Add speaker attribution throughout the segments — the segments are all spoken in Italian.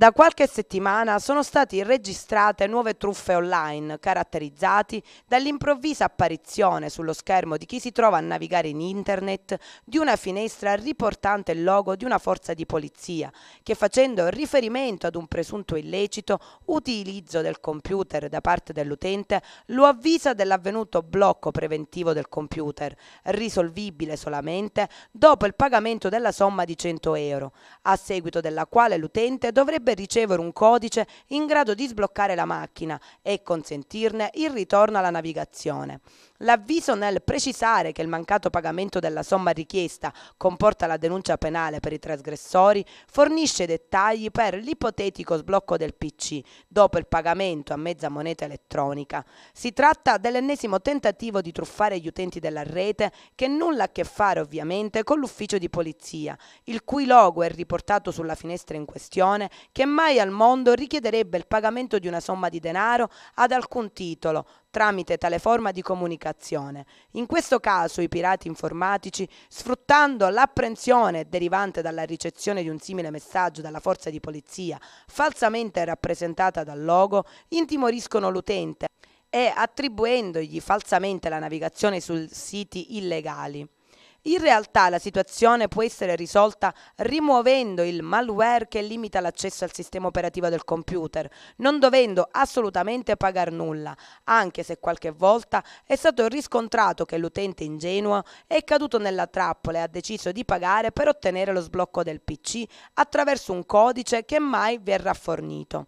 Speaker 1: Da qualche settimana sono state registrate nuove truffe online, caratterizzate dall'improvvisa apparizione sullo schermo di chi si trova a navigare in internet di una finestra riportante il logo di una forza di polizia, che facendo riferimento ad un presunto illecito utilizzo del computer da parte dell'utente, lo avvisa dell'avvenuto blocco preventivo del computer, risolvibile solamente dopo il pagamento della somma di 100 euro, a seguito della quale l'utente dovrebbe dovrebbe ricevere un codice in grado di sbloccare la macchina e consentirne il ritorno alla navigazione. L'avviso nel precisare che il mancato pagamento della somma richiesta comporta la denuncia penale per i trasgressori fornisce dettagli per l'ipotetico sblocco del PC dopo il pagamento a mezza moneta elettronica. Si tratta dell'ennesimo tentativo di truffare gli utenti della rete che nulla ha a che fare ovviamente con l'ufficio di polizia, il cui logo è riportato sulla finestra in questione che mai al mondo richiederebbe il pagamento di una somma di denaro ad alcun titolo, tramite tale forma di comunicazione. In questo caso i pirati informatici, sfruttando l'apprensione derivante dalla ricezione di un simile messaggio dalla forza di polizia falsamente rappresentata dal logo, intimoriscono l'utente e attribuendogli falsamente la navigazione su siti illegali. In realtà la situazione può essere risolta rimuovendo il malware che limita l'accesso al sistema operativo del computer, non dovendo assolutamente pagare nulla, anche se qualche volta è stato riscontrato che l'utente ingenuo è caduto nella trappola e ha deciso di pagare per ottenere lo sblocco del PC attraverso un codice che mai verrà fornito.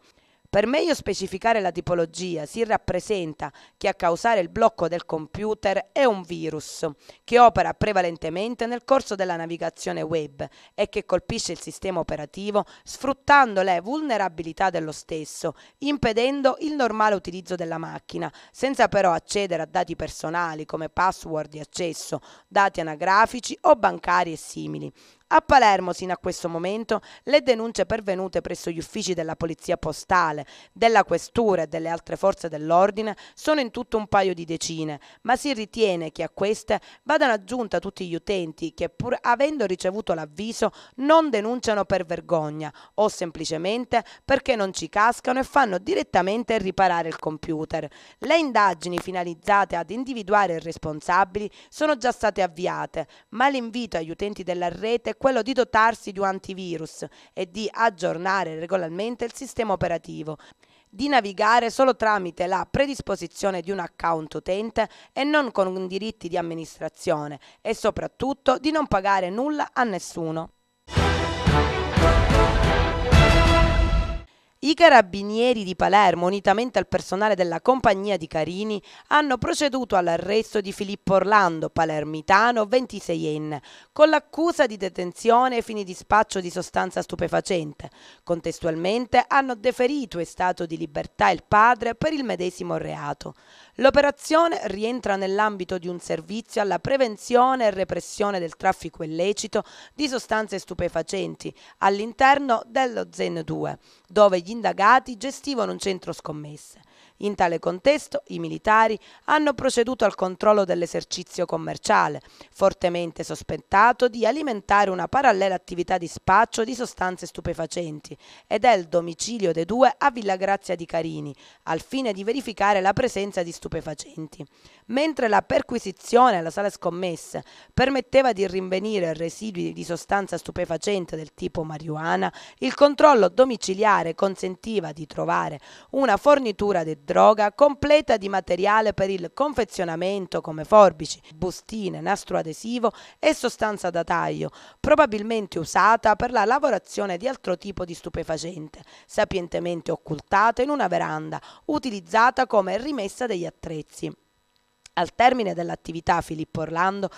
Speaker 1: Per meglio specificare la tipologia, si rappresenta che a causare il blocco del computer è un virus che opera prevalentemente nel corso della navigazione web e che colpisce il sistema operativo sfruttando le vulnerabilità dello stesso, impedendo il normale utilizzo della macchina, senza però accedere a dati personali come password di accesso, dati anagrafici o bancari e simili. A Palermo, sino a questo momento, le denunce pervenute presso gli uffici della Polizia Postale, della Questura e delle altre forze dell'ordine sono in tutto un paio di decine, ma si ritiene che a queste vadano aggiunte tutti gli utenti che, pur avendo ricevuto l'avviso, non denunciano per vergogna o semplicemente perché non ci cascano e fanno direttamente riparare il computer. Le indagini finalizzate ad individuare i responsabili sono già state avviate, ma l'invito agli utenti della rete quello di dotarsi di un antivirus e di aggiornare regolarmente il sistema operativo di navigare solo tramite la predisposizione di un account utente e non con diritti di amministrazione e soprattutto di non pagare nulla a nessuno. I carabinieri di Palermo, unitamente al personale della compagnia di Carini, hanno proceduto all'arresto di Filippo Orlando, palermitano, 26enne, con l'accusa di detenzione ai fini di spaccio di sostanza stupefacente. Contestualmente hanno deferito in stato di libertà il padre per il medesimo reato. L'operazione rientra nell'ambito di un servizio alla prevenzione e repressione del traffico illecito di sostanze stupefacenti all'interno dello ZEN 2, dove gli indagati gestivano un centro scommesse. In tale contesto i militari hanno proceduto al controllo dell'esercizio commerciale, fortemente sospettato di alimentare una parallela attività di spaccio di sostanze stupefacenti ed è il domicilio dei due a Villa Grazia di Carini, al fine di verificare la presenza di stupefacenti. Mentre la perquisizione alla sala scommessa permetteva di rinvenire residui di sostanza stupefacente del tipo marijuana, il controllo domiciliare consentiva di trovare una fornitura di droga droga completa di materiale per il confezionamento come forbici, bustine, nastro adesivo e sostanza da taglio, probabilmente usata per la lavorazione di altro tipo di stupefacente, sapientemente occultata in una veranda, utilizzata come rimessa degli attrezzi. Al termine dell'attività Filippo Orlando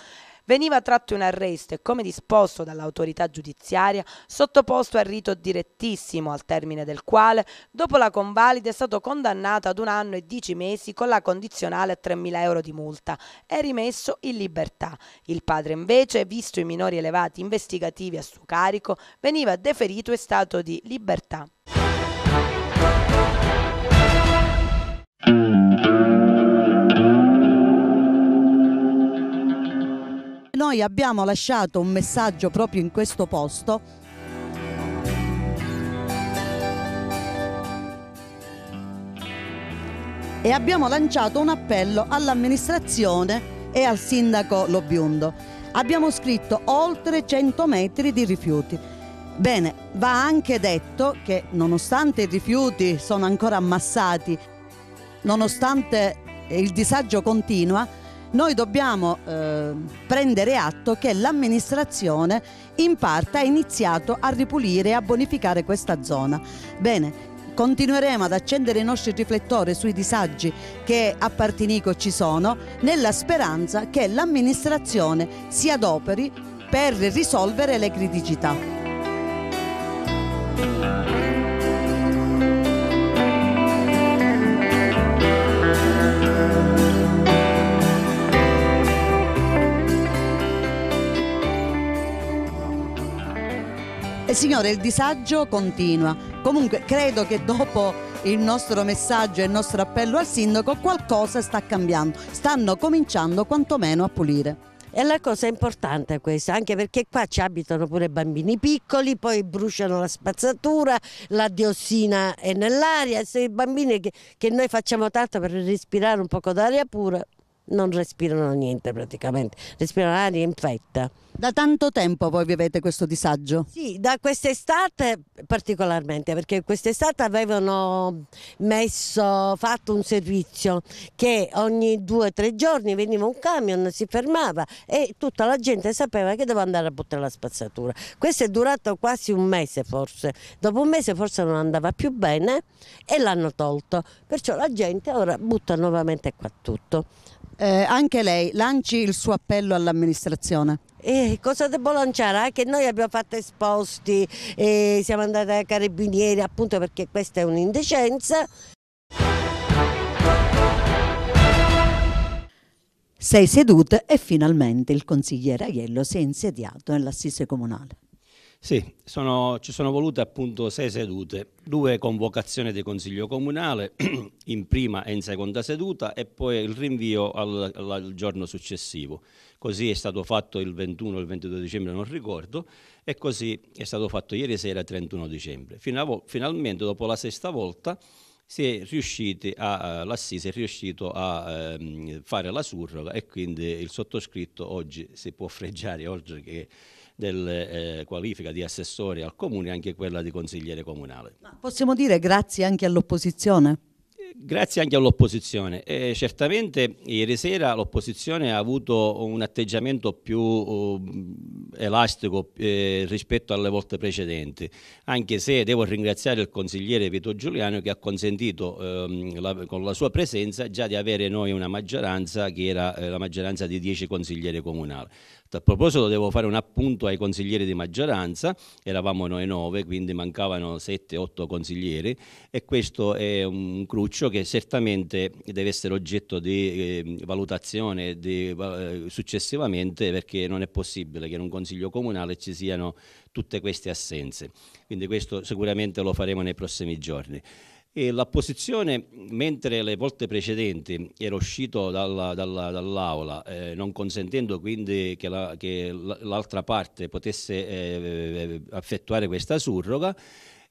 Speaker 1: veniva tratto in arresto e, come disposto dall'autorità giudiziaria, sottoposto al rito direttissimo, al termine del quale, dopo la convalida, è stato condannato ad un anno e dieci mesi con la condizionale a 3.000 euro di multa e rimesso in libertà. Il padre, invece, visto i minori elevati investigativi a suo carico, veniva deferito in stato di
Speaker 2: libertà. noi abbiamo lasciato un messaggio proprio in questo posto e abbiamo lanciato un appello all'amministrazione e al sindaco Lobiundo. Abbiamo scritto oltre 100 metri di rifiuti. Bene, va anche detto che nonostante i rifiuti sono ancora ammassati, nonostante il disagio continua, noi dobbiamo eh, prendere atto che l'amministrazione in parte ha iniziato a ripulire e a bonificare questa zona. Bene, continueremo ad accendere i nostri riflettori sui disagi che a Partinico ci sono nella speranza che l'amministrazione si adoperi per risolvere le criticità. signore, il disagio continua. Comunque credo che dopo il nostro messaggio e il nostro appello al sindaco qualcosa sta cambiando. Stanno
Speaker 3: cominciando quantomeno a pulire. E la cosa importante è questa, anche perché qua ci abitano pure bambini piccoli, poi bruciano la spazzatura, la diossina è nell'aria, se i bambini che, che noi facciamo tanto per respirare un poco d'aria pura, non respirano niente praticamente, respirano aria infetta. Da tanto tempo voi vivete questo disagio? Sì, da quest'estate particolarmente, perché quest'estate avevano messo, fatto un servizio che ogni due o tre giorni veniva un camion, si fermava e tutta la gente sapeva che doveva andare a buttare la spazzatura. Questo è durato quasi un mese forse, dopo un mese forse non andava più bene e l'hanno tolto, perciò la gente ora butta nuovamente qua tutto. Eh, anche lei lanci il suo appello all'amministrazione. Eh, cosa devo lanciare? Anche noi abbiamo fatto esposti, siamo andati ai carabinieri appunto perché questa è un'indecenza.
Speaker 2: Sei sedute e finalmente il consigliere Aiello si è insediato nell'assise comunale.
Speaker 4: Sì, sono, ci sono volute appunto sei sedute, due convocazioni del Consiglio Comunale in prima e in seconda seduta e poi il rinvio al, al giorno successivo. Così è stato fatto il 21 e il 22 dicembre, non ricordo, e così è stato fatto ieri sera 31 dicembre. Fino finalmente dopo la sesta volta eh, l'assise è riuscito a ehm, fare la surroga e quindi il sottoscritto oggi si può freggiare, oltre che della eh, qualifiche di assessore al comune e anche quella di consigliere comunale.
Speaker 2: Ma possiamo dire grazie anche all'opposizione?
Speaker 4: Eh, grazie anche all'opposizione. Eh, certamente ieri sera l'opposizione ha avuto un atteggiamento più uh, elastico eh, rispetto alle volte precedenti, anche se devo ringraziare il consigliere Vito Giuliano che ha consentito ehm, la, con la sua presenza già di avere noi una maggioranza che era eh, la maggioranza di 10 consiglieri comunali. A proposito devo fare un appunto ai consiglieri di maggioranza, eravamo noi nove, quindi mancavano 7-8 consiglieri e questo è un cruccio che certamente deve essere oggetto di eh, valutazione di, eh, successivamente perché non è possibile che in un consiglio comunale ci siano tutte queste assenze. Quindi questo sicuramente lo faremo nei prossimi giorni. E la posizione, mentre le volte precedenti era uscito dalla, dalla, dall'aula, eh, non consentendo quindi che, la, che l'altra parte potesse eh, effettuare questa surroga,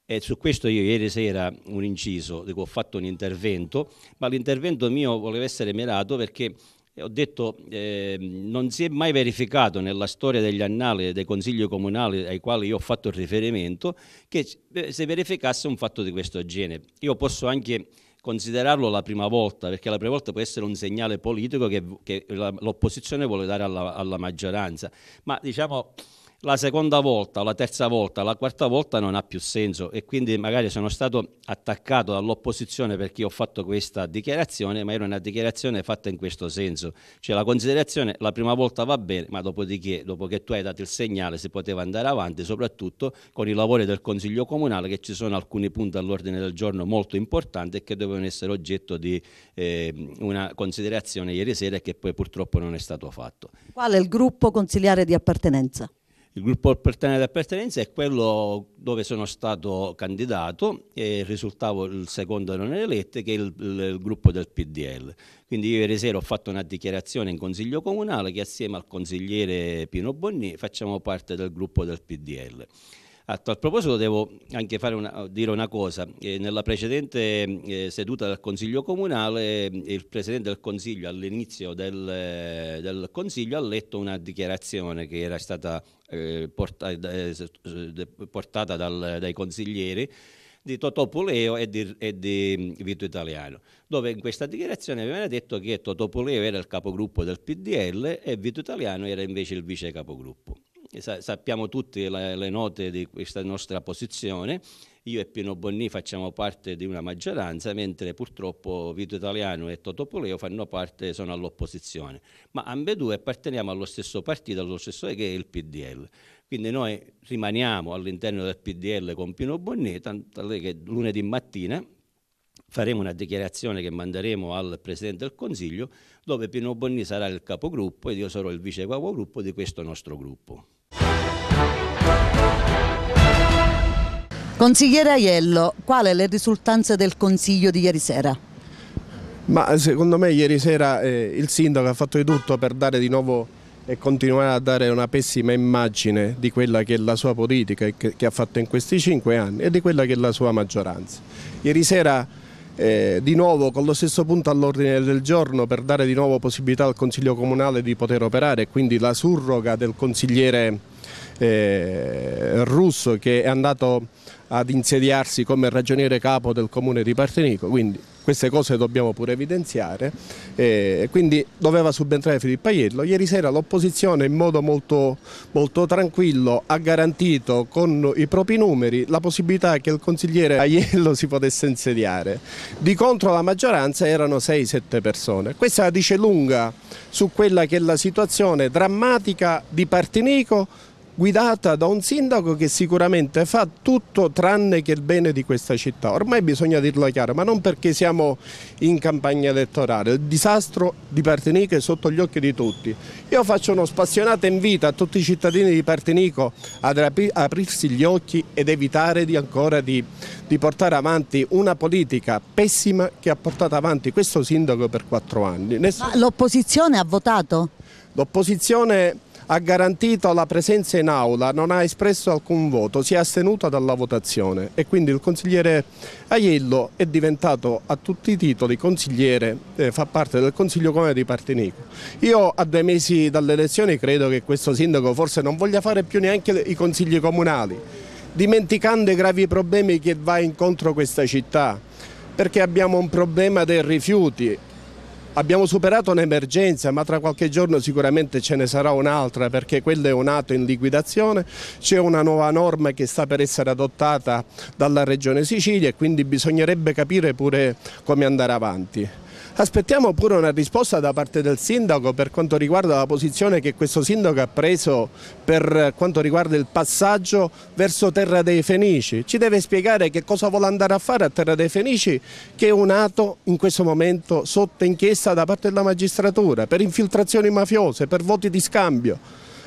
Speaker 4: e su questo io ieri sera un inciso, dico, ho fatto un intervento, ma l'intervento mio voleva essere mirato perché ho detto, eh, non si è mai verificato nella storia degli annali dei consigli comunali ai quali io ho fatto riferimento che eh, si verificasse un fatto di questo genere. Io posso anche considerarlo la prima volta, perché la prima volta può essere un segnale politico che, che l'opposizione vuole dare alla, alla maggioranza, ma diciamo la seconda volta, la terza volta, la quarta volta non ha più senso e quindi magari sono stato attaccato dall'opposizione perché ho fatto questa dichiarazione, ma era una dichiarazione fatta in questo senso, cioè la considerazione la prima volta va bene, ma dopodiché, dopo che tu hai dato il segnale, si poteva andare avanti, soprattutto con i lavori del Consiglio Comunale che ci sono alcuni punti all'ordine del giorno molto importanti e che dovevano essere oggetto di eh, una considerazione ieri sera e che poi purtroppo non è stato fatto.
Speaker 2: Qual è il gruppo consigliare di appartenenza?
Speaker 4: Il gruppo pertene da è quello dove sono stato candidato e risultavo il secondo non eletto, che è il, il, il, gruppo del PDL. Quindi io ieri sera ho fatto una dichiarazione in Consiglio Comunale che assieme al consigliere Pino Bonni facciamo parte del gruppo del PDL. A tal proposito devo anche una, dire una cosa, eh, nella precedente eh, seduta del Consiglio Comunale eh, il Presidente del Consiglio all'inizio del, eh, del, Consiglio ha letto una dichiarazione che era stata eh, porta, portata dal, dai consiglieri di Totò Puleo e di, e di, Vito Italiano, dove in questa dichiarazione avevano detto che Totò Puleo era il capogruppo del PDL e Vito Italiano era invece il vice capogruppo sa sappiamo tutti le, le note di questa nostra posizione, io e Pino Bonni facciamo parte di una maggioranza, mentre purtroppo Vito Italiano e Toto Poleo fanno parte, sono all'opposizione. Ma ambedue apparteniamo allo stesso partito, allo stesso che è il PDL. Quindi noi rimaniamo all'interno del PDL con Pino Bonni, tanto che lunedì mattina faremo una dichiarazione che manderemo al Presidente del Consiglio, dove Pino Bonni sarà il capogruppo ed io sarò il vice capogruppo di questo nostro gruppo.
Speaker 2: Consigliere Aiello, quali le risultanze del Consiglio di ieri sera?
Speaker 5: Ma eh, secondo me ieri sera eh, il sindaco ha fatto di tutto per dare di nuovo e continuare a dare una pessima immagine di quella che è la sua politica che, che ha fatto in questi cinque anni e di quella che è la sua maggioranza. Ieri sera eh, di nuovo con lo stesso punto all'ordine del giorno per dare di nuovo possibilità al Consiglio Comunale di poter operare, e quindi la surroga del consigliere eh, russo che è andato ad insediarsi come ragioniere capo del comune di Partenico, quindi queste cose dobbiamo pure evidenziare. E quindi doveva subentrare Filippo Aiello. Ieri sera l'opposizione in modo molto, molto, tranquillo ha garantito con i propri numeri la possibilità che il consigliere Aiello si potesse insediare. Di contro la maggioranza erano 6-7 persone. Questa dice lunga su quella che è la situazione drammatica di Partenico guidata da un sindaco che sicuramente fa tutto tranne che il bene di questa città. Ormai bisogna dirlo chiaro, ma non perché siamo in campagna elettorale. Il disastro di Partenico è sotto gli occhi di tutti. Io faccio uno spassionato invito a tutti i cittadini di Partenico ad aprirsi gli occhi ed evitare di ancora di, di portare avanti una politica pessima che ha portato avanti questo sindaco per quattro anni. Nessun... l'opposizione ha votato? L'opposizione ha garantito la presenza in aula, non ha espresso alcun voto, si è astenuta dalla votazione e quindi il consigliere Aiello è diventato a tutti i titoli consigliere, eh, fa parte del Consiglio Comune di Partenico. Io a due mesi dalle elezioni credo che questo sindaco forse non voglia fare più neanche i consigli comunali, dimenticando i gravi problemi che va incontro questa città perché abbiamo un problema dei rifiuti Abbiamo superato un'emergenza, ma tra qualche giorno sicuramente ce ne sarà un'altra perché quello è un atto in liquidazione. C'è una nuova norma che sta per essere adottata dalla Regione Sicilia e quindi bisognerebbe capire pure come andare avanti. Aspettiamo pure una risposta da parte del sindaco per quanto riguarda la posizione che questo sindaco ha preso per quanto riguarda il passaggio verso Terra dei Fenici. Ci deve spiegare che cosa vuole andare a fare a Terra dei Fenici che è un atto in questo momento sotto inchiesta da parte della magistratura per infiltrazioni mafiose, per voti di scambio.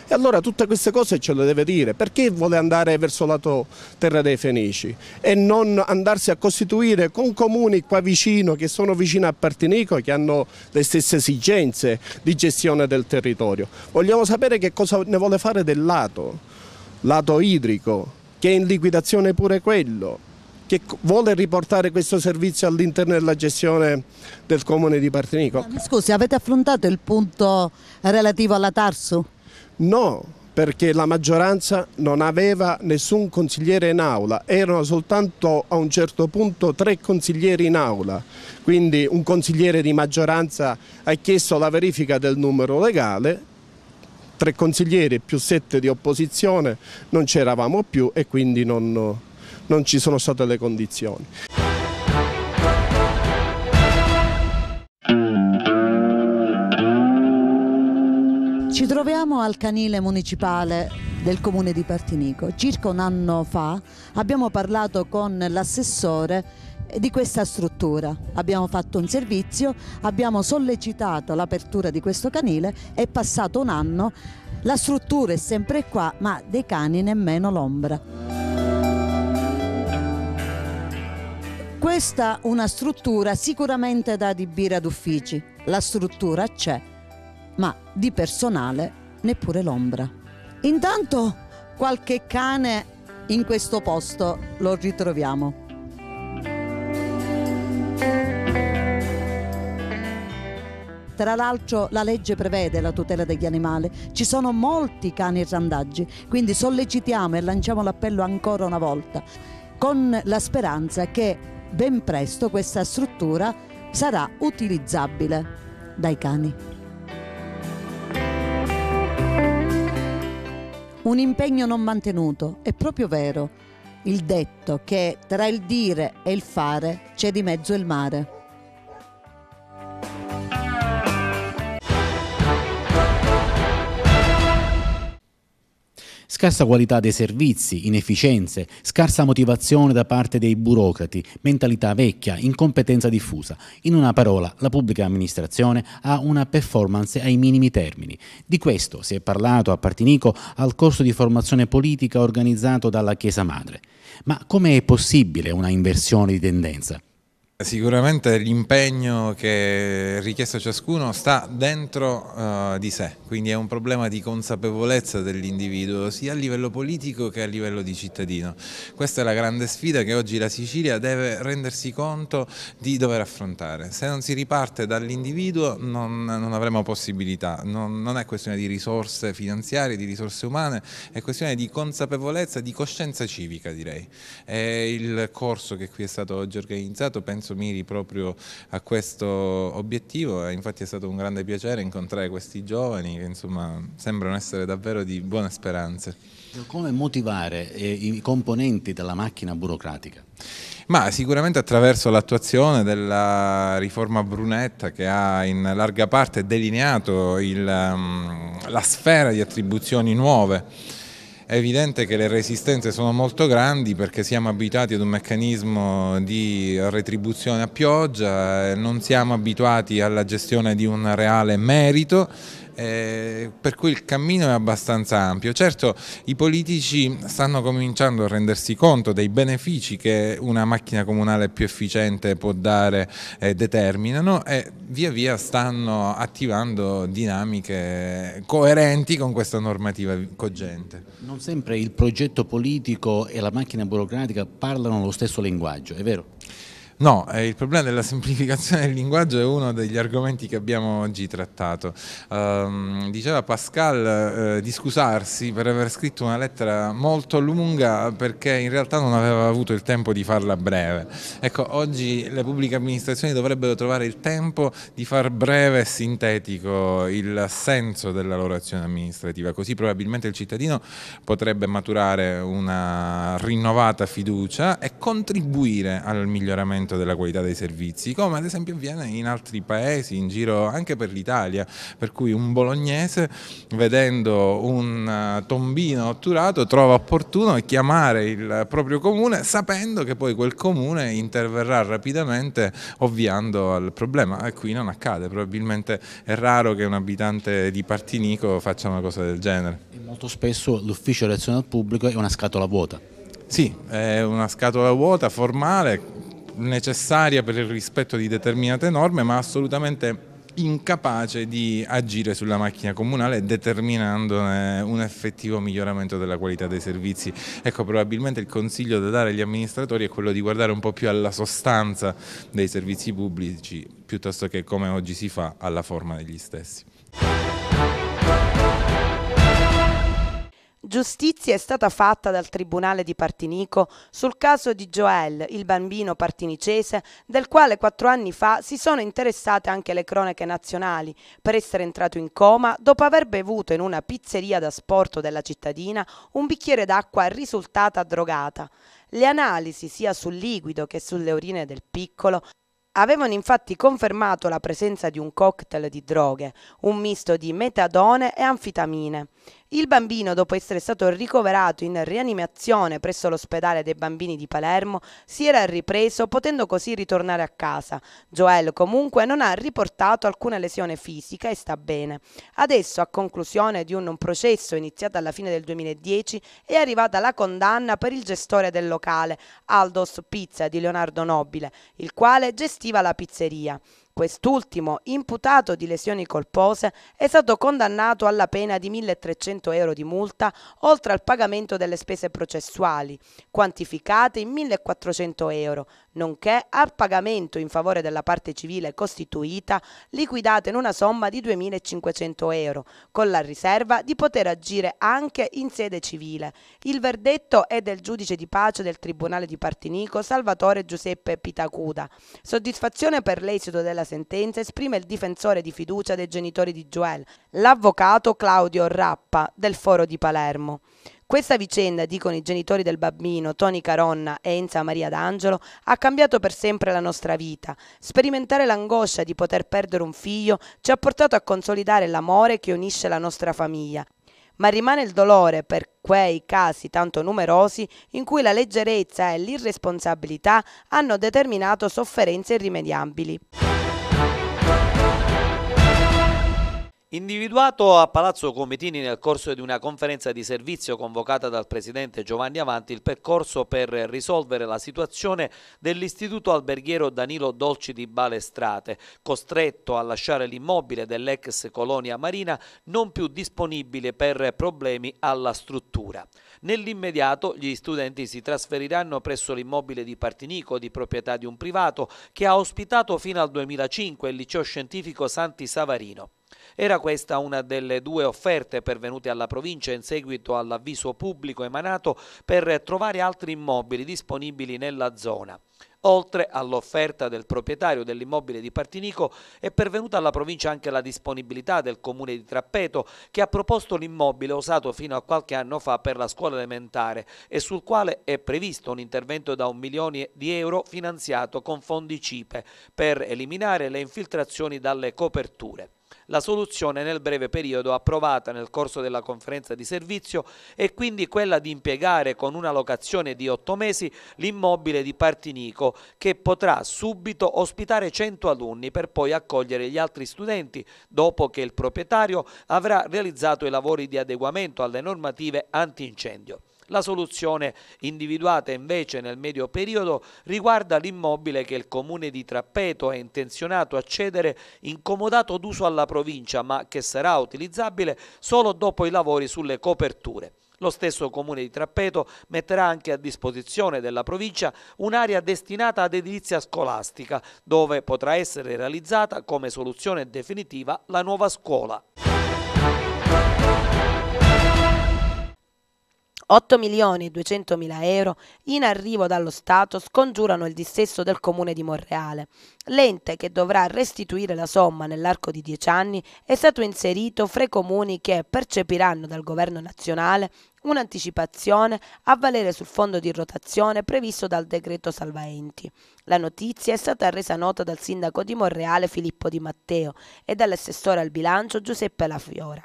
Speaker 5: E allora tutte queste cose ce le deve dire, perché vuole andare verso lato Terra dei Fenici e non andarsi a costituire con comuni qua vicino, che sono vicino a Partinico, che hanno le stesse esigenze di gestione del territorio. Vogliamo sapere che cosa ne vuole fare del lato, lato idrico, che è in liquidazione pure quello che vuole riportare questo servizio all'interno della gestione del comune di Partinico.
Speaker 2: Scusi, avete affrontato il punto relativo alla Tarsu?
Speaker 5: No, perché la maggioranza non aveva nessun consigliere in aula, erano soltanto a un certo punto tre consiglieri in aula, quindi un consigliere di maggioranza ha chiesto la verifica del numero legale, tre consiglieri più sette di opposizione, non c'eravamo più e quindi non, non ci sono state le condizioni.
Speaker 2: Ci troviamo al canile municipale del comune di Partinico. Circa un anno fa abbiamo parlato con l'assessore di questa struttura. Abbiamo fatto un servizio, abbiamo sollecitato l'apertura di questo canile, è passato un anno, la struttura è sempre qua, ma dei cani nemmeno l'ombra. Questa è una struttura sicuramente da adibire ad uffici, la struttura c'è ma di personale neppure l'ombra. Intanto qualche cane in questo posto lo ritroviamo. Tra l'altro la legge prevede la tutela degli animali, ci sono molti cani randaggi, quindi sollecitiamo e lanciamo l'appello ancora una volta, con la speranza che ben presto questa struttura sarà utilizzabile dai cani. un impegno non mantenuto. È proprio vero il detto che tra il dire e il fare c'è di mezzo il mare.
Speaker 6: scarsa qualità dei servizi, inefficienze, scarsa motivazione da parte dei burocrati, mentalità vecchia, incompetenza diffusa. In una parola, la pubblica amministrazione ha una performance ai minimi termini. Di questo si è parlato a Partinico al corso di formazione politica organizzato dalla Chiesa Madre. Ma come è possibile una inversione di tendenza?
Speaker 7: Sicuramente l'impegno che è richiesto a ciascuno sta dentro uh, di sé, quindi è un problema di consapevolezza dell'individuo sia a livello politico che a livello di cittadino. Questa è la grande sfida che oggi la Sicilia deve rendersi conto di dover affrontare. Se non si riparte dall'individuo non, non, avremo possibilità, non, non è questione di risorse finanziarie, di risorse umane, è questione di consapevolezza, di coscienza civica direi. È il corso che qui è stato oggi organizzato penso penso miri proprio a questo obiettivo. Infatti è stato un grande piacere incontrare questi giovani che insomma sembrano essere davvero di buone speranze. Come motivare eh, i componenti della macchina burocratica? Ma sicuramente attraverso l'attuazione della riforma Brunetta che ha in larga parte delineato il, mm, la sfera di attribuzioni nuove è evidente che le resistenze sono molto grandi perché siamo abituati ad un meccanismo di retribuzione a pioggia, non siamo abituati alla gestione di un reale merito eh, per cui il cammino è abbastanza ampio. Certo i politici stanno cominciando a rendersi conto dei benefici che una macchina comunale più efficiente può dare e eh, determinano e via via stanno attivando dinamiche coerenti con questa normativa cogente. Non sempre il progetto politico e la macchina burocratica parlano lo stesso linguaggio, è vero? No, eh, il problema della semplificazione del linguaggio è uno degli argomenti che abbiamo oggi trattato. Um, diceva Pascal eh, di scusarsi per aver scritto una lettera molto lunga perché in realtà non aveva avuto il tempo di farla breve. Ecco, oggi le pubbliche amministrazioni dovrebbero trovare il tempo di far breve e sintetico il senso della loro azione amministrativa, così probabilmente il cittadino potrebbe maturare una rinnovata fiducia e contribuire al miglioramento miglioramento della qualità dei servizi, come ad esempio avviene in altri paesi, in giro anche per l'Italia, per cui un bolognese vedendo un eh, tombino otturato trova opportuno chiamare il proprio comune sapendo che poi quel comune interverrà rapidamente ovviando al problema e qui non accade, probabilmente è raro che un abitante di Partinico faccia una cosa del genere. E molto spesso l'ufficio reazione al pubblico è una scatola vuota. Sì, è una scatola vuota formale necessaria per il rispetto di determinate norme ma assolutamente incapace di agire sulla macchina comunale determinandone un effettivo miglioramento della qualità dei servizi. Ecco, probabilmente il consiglio da dare agli amministratori è quello di guardare un po' più alla sostanza dei servizi pubblici piuttosto che come oggi si fa alla forma degli stessi.
Speaker 1: Giustizia è stata fatta dal Tribunale di Partinico sul caso di Joel, il bambino partinicese, del quale quattro anni fa si sono interessate anche le cronache nazionali, per essere entrato in coma dopo aver bevuto in una pizzeria da sporto della cittadina un bicchiere d'acqua risultata drogata. Le analisi sia sul liquido che sulle urine del piccolo avevano infatti confermato la presenza di un cocktail di droghe, un misto di metadone e anfitamine. Il bambino, dopo essere stato ricoverato in rianimazione presso l'ospedale dei bambini di Palermo, si era ripreso potendo così ritornare a casa. Joel comunque non ha riportato alcuna lesione fisica e sta bene. Adesso, a conclusione di un processo iniziato alla fine del 2010, è arrivata la condanna per il gestore del locale, Aldos Pizza di Leonardo Nobile, il quale gestiva la pizzeria. Quest'ultimo, imputato di lesioni colpose, è stato condannato alla pena di 1.300 euro di multa, oltre al pagamento delle spese processuali, quantificate in 1.400 euro, nonché al pagamento in favore della parte civile costituita liquidata in una somma di 2.500 euro, con la riserva di poter agire anche in sede civile. Il verdetto è del giudice di pace del Tribunale di Partinico Salvatore Giuseppe Pitacuda. Soddisfazione per l'esito della sentenza esprime il difensore di fiducia dei genitori di Joel, l'avvocato Claudio Rappa del Foro di Palermo. Questa vicenda, dicono i genitori del bambino, Tony Caronna e Enza Maria D'Angelo, ha cambiato per sempre la nostra vita. Sperimentare l'angoscia di poter perdere un figlio ci ha portato a consolidare l'amore che unisce la nostra famiglia, ma rimane il dolore per quei casi tanto numerosi in cui la leggerezza e l'irresponsabilità hanno determinato sofferenze irrimediabili.
Speaker 6: Individuato a Palazzo Comitini nel corso di una conferenza di servizio convocata dal presidente Giovanni Avanti il percorso per risolvere la situazione dell'istituto alberghiero Danilo Dolci di Balestrate, costretto a lasciare l'immobile dell'ex colonia marina non più disponibile per problemi alla struttura. Nell'immediato gli studenti si trasferiranno presso l'immobile di Partinico di proprietà di un privato che ha ospitato fino al 2005 il liceo scientifico Santi Savarino. Era questa una delle due offerte pervenute alla provincia in seguito all'avviso pubblico emanato per trovare altri immobili disponibili nella zona. Oltre all'offerta del proprietario dell'immobile di Partinico è pervenuta alla provincia anche la disponibilità del comune di Trappeto che ha proposto l'immobile usato fino a qualche anno fa per la scuola elementare e sul quale è previsto un intervento da un milione di euro finanziato con fondi CIPE per eliminare le infiltrazioni dalle coperture. La soluzione nel breve periodo approvata nel corso della conferenza di servizio è quindi quella di impiegare con una locazione di otto mesi l'immobile di Partinico che potrà subito ospitare 100 alunni per poi accogliere gli altri studenti dopo che il proprietario avrà realizzato i lavori di adeguamento alle normative antincendio. La soluzione individuata invece nel medio periodo riguarda l'immobile che il comune di Trappeto è intenzionato a cedere incomodato d'uso alla provincia ma che sarà utilizzabile solo dopo i lavori sulle coperture. Lo stesso comune di Trappeto metterà anche a disposizione della provincia un'area destinata ad edilizia scolastica, dove potrà essere realizzata come soluzione definitiva la nuova scuola.
Speaker 1: 8 milioni e 200 mila euro in arrivo dallo Stato scongiurano il dissesto del comune di Monreale. L'ente che dovrà restituire la somma nell'arco di 10 anni è stato inserito fra i comuni che percepiranno dal governo nazionale un'anticipazione a valere sul fondo di rotazione previsto dal decreto salvaenti. La notizia è stata resa nota dal sindaco di Monreale Filippo Di Matteo e dall'assessore al bilancio Giuseppe Lafiora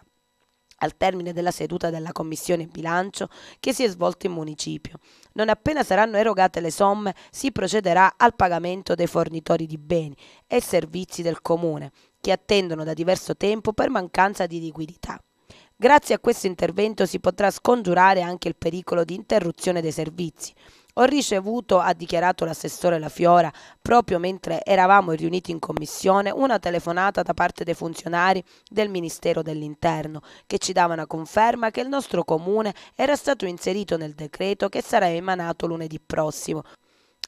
Speaker 1: al termine della seduta della Commissione Bilancio che si è svolta in municipio. Non appena saranno erogate le somme si procederà al pagamento dei fornitori di beni e servizi del Comune, che attendono da diverso tempo per mancanza di liquidità. Grazie a questo intervento si potrà scongiurare anche il pericolo di interruzione dei servizi, ho ricevuto, ha dichiarato l'assessore La Fiora, proprio mentre eravamo riuniti in commissione, una telefonata da parte dei funzionari del Ministero dell'Interno che ci dava una conferma che il nostro comune era stato inserito nel decreto che sarà emanato lunedì prossimo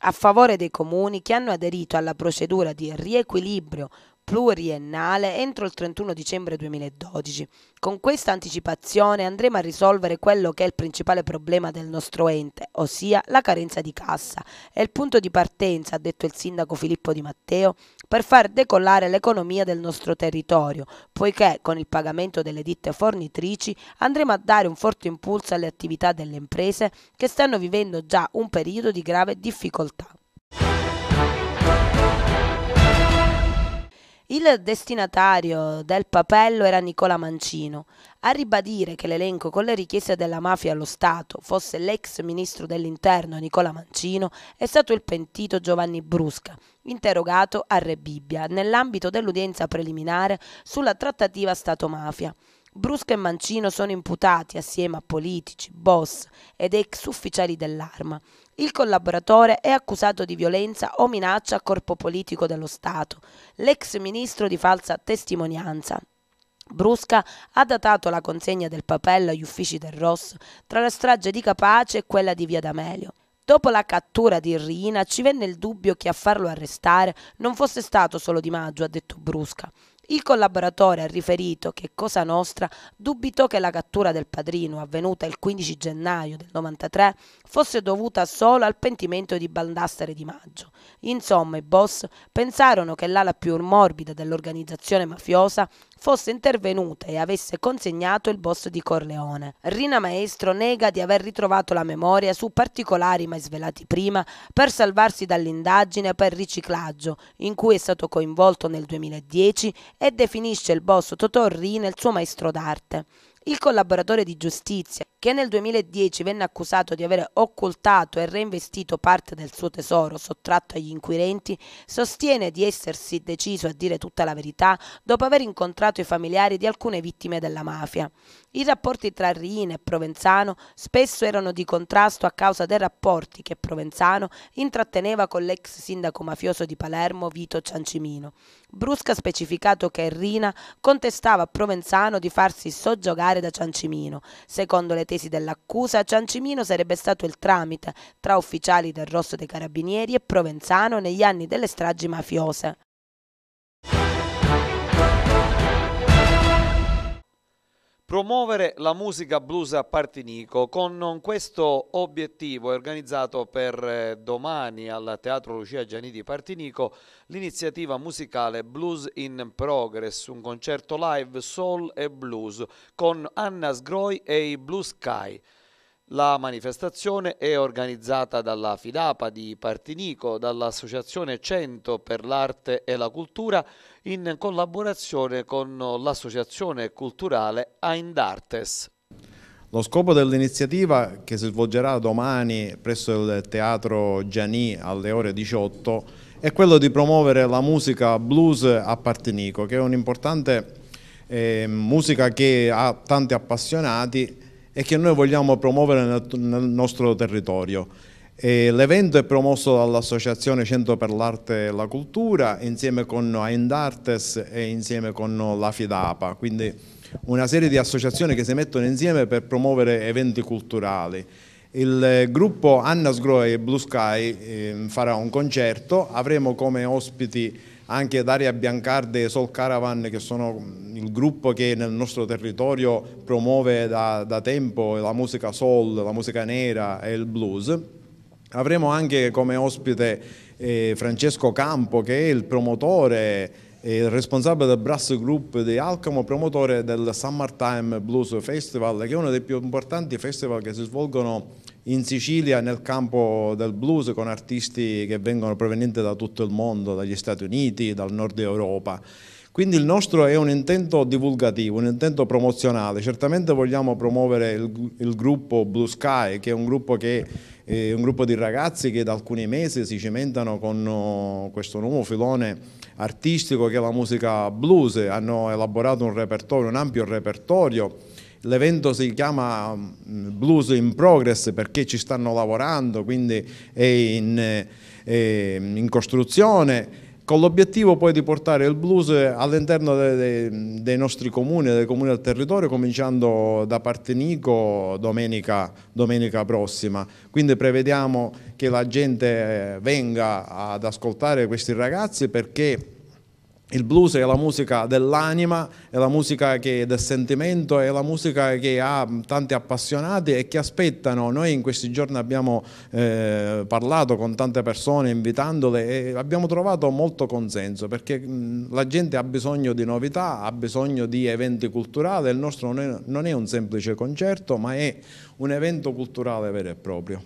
Speaker 1: a favore dei comuni che hanno aderito alla procedura di riequilibrio pluriennale entro il 31 dicembre 2012. Con questa anticipazione andremo a risolvere quello che è il principale problema del nostro ente, ossia la carenza di cassa. È il punto di partenza, ha detto il sindaco Filippo Di Matteo, per far decollare l'economia del nostro territorio, poiché con il pagamento delle ditte fornitrici andremo a dare un forte impulso alle attività delle imprese che stanno vivendo già un periodo di grave difficoltà. Il destinatario del papello era Nicola Mancino. A ribadire che l'elenco con le richieste della mafia allo Stato fosse l'ex ministro dell'Interno Nicola Mancino è stato il pentito Giovanni Brusca, interrogato a Re Bibbia nell'ambito dell'udienza preliminare sulla trattativa Stato-mafia. Brusca e Mancino sono imputati assieme a politici, boss ed ex ufficiali dell'arma. Il collaboratore è accusato di violenza o minaccia a corpo politico dello Stato, l'ex ministro di falsa testimonianza. Brusca ha datato la consegna del papello agli uffici del Rosso tra la strage di Capace e quella di Via D'Amelio. Dopo la cattura di Rina ci venne il dubbio che a farlo arrestare non fosse stato solo Di Maggio, ha detto Brusca. Il collaboratore ha riferito che Cosa Nostra dubitò che la cattura del padrino, avvenuta il 15 gennaio del 93, fosse dovuta solo al pentimento di Baldassare di Maggio. Insomma, i boss pensarono che l'ala più morbida dell'organizzazione mafiosa fosse intervenuta e avesse consegnato il boss di Corleone. Rina Maestro nega di aver ritrovato la memoria su particolari mai svelati prima per salvarsi dall'indagine per riciclaggio in cui è stato coinvolto nel 2010 e definisce il boss Totò Rina il suo maestro d'arte. Il collaboratore di giustizia, che nel 2010 venne accusato di aver occultato e reinvestito parte del suo tesoro sottratto agli inquirenti, sostiene di essersi deciso a dire tutta la verità dopo aver incontrato i familiari di alcune vittime della mafia. I rapporti tra Riina e Provenzano spesso erano di contrasto a causa dei rapporti che Provenzano intratteneva con l'ex sindaco mafioso di Palermo Vito Ciancimino. Brusca ha specificato che Rina contestava a Provenzano di farsi soggiogare da Ciancimino. Secondo le tesi dell'accusa, Ciancimino sarebbe stato il tramite tra ufficiali del Rosso dei Carabinieri e Provenzano negli anni delle stragi mafiose.
Speaker 6: Promuovere la musica blues a Partinico con questo obiettivo è organizzato per eh, domani al Teatro Lucia Gianni di Partinico l'iniziativa musicale Blues in Progress, un concerto live soul e blues con Anna Sgroi e i Blue Sky. La manifestazione è organizzata dalla Fidapa di Partinico, dall'Associazione Cento per l'Arte e la Cultura, in collaborazione con l'associazione culturale Aindartes.
Speaker 8: Lo scopo dell'iniziativa, che si svolgerà domani presso il Teatro Gianni alle ore 18, è quello di promuovere la musica blues a Partinico, che è un'importante eh, musica che ha tanti appassionati e che noi vogliamo promuovere nel, nel nostro territorio. L'evento è promosso dall'Associazione Centro per l'Arte e la Cultura insieme con Aindartes e insieme con la Fidapa, quindi una serie di associazioni che si mettono insieme per promuovere eventi culturali. Il gruppo Anna Sgroe e Blue Sky ehm, farà un concerto, avremo come ospiti anche Daria Biancardi e Sol Caravan che sono mm, il gruppo che nel nostro territorio promuove da, da tempo la musica soul, la musica nera e il blues Avremo anche come ospite eh, Francesco Campo che è il promotore e il responsabile del Brass Group di Alcamo, promotore del Summertime Blues Festival che è uno dei più importanti festival che si svolgono in Sicilia nel campo del blues con artisti che vengono provenienti da tutto il mondo, dagli Stati Uniti, dal nord Europa. Quindi il nostro è un intento divulgativo, un intento promozionale, certamente vogliamo promuovere il, il gruppo Blue Sky che è un gruppo che eh, un gruppo di ragazzi che da alcuni mesi si cimentano con oh, questo nuovo filone artistico che è la musica blues, hanno elaborato un repertorio, un ampio repertorio, l'evento si chiama mm, Blues in Progress perché ci stanno lavorando, quindi è in, è eh, in costruzione con l'obiettivo poi di portare il blues all'interno dei, dei, nostri comuni, dei comuni del territorio, cominciando da Partenico domenica, domenica prossima. Quindi prevediamo che la gente eh, venga ad ascoltare questi ragazzi perché il blues è la musica dell'anima, è la musica che, del sentimento, è la musica che ha tanti appassionati e che aspettano. Noi in questi giorni abbiamo eh, parlato con tante persone, invitandole e abbiamo trovato molto consenso perché mm, la gente ha bisogno di novità, ha bisogno di eventi culturali. Il nostro non è, non è un semplice concerto, ma è un evento culturale vero e proprio.